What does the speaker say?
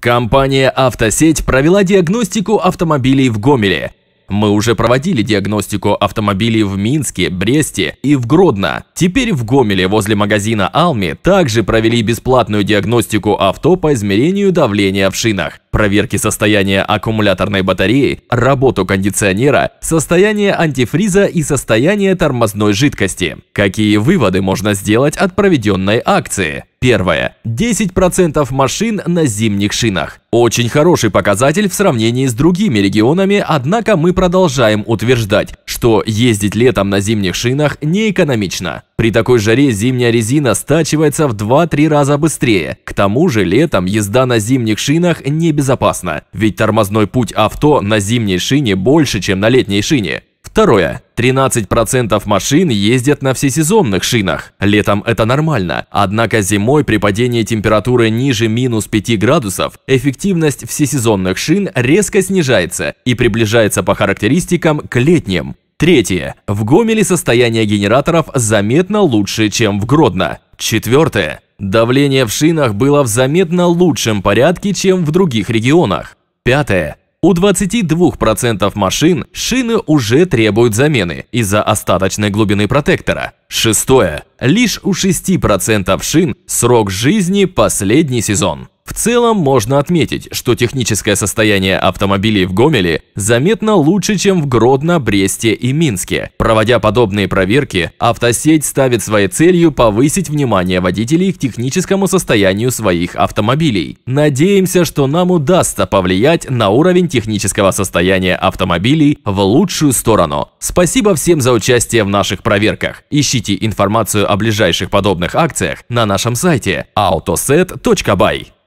Компания «Автосеть» провела диагностику автомобилей в Гомеле. Мы уже проводили диагностику автомобилей в Минске, Бресте и в Гродно. Теперь в Гомеле возле магазина «Алми» также провели бесплатную диагностику авто по измерению давления в шинах, проверки состояния аккумуляторной батареи, работу кондиционера, состояние антифриза и состояние тормозной жидкости. Какие выводы можно сделать от проведенной акции? Первое. 10% машин на зимних шинах. Очень хороший показатель в сравнении с другими регионами, однако мы продолжаем утверждать, что ездить летом на зимних шинах неэкономично. При такой жаре зимняя резина стачивается в 2-3 раза быстрее. К тому же летом езда на зимних шинах небезопасна, ведь тормозной путь авто на зимней шине больше, чем на летней шине. Второе. 13% машин ездят на всесезонных шинах. Летом это нормально, однако зимой при падении температуры ниже минус 5 градусов эффективность всесезонных шин резко снижается и приближается по характеристикам к летним. Третье. В Гомеле состояние генераторов заметно лучше, чем в Гродно. Четвертое. Давление в шинах было в заметно лучшем порядке, чем в других регионах. Пятое. У 22% машин шины уже требуют замены из-за остаточной глубины протектора. Шестое. Лишь у 6% шин срок жизни последний сезон целом можно отметить, что техническое состояние автомобилей в Гомеле заметно лучше, чем в Гродно, Бресте и Минске. Проводя подобные проверки, автосеть ставит своей целью повысить внимание водителей к техническому состоянию своих автомобилей. Надеемся, что нам удастся повлиять на уровень технического состояния автомобилей в лучшую сторону. Спасибо всем за участие в наших проверках. Ищите информацию о ближайших подобных акциях на нашем сайте autoset.by.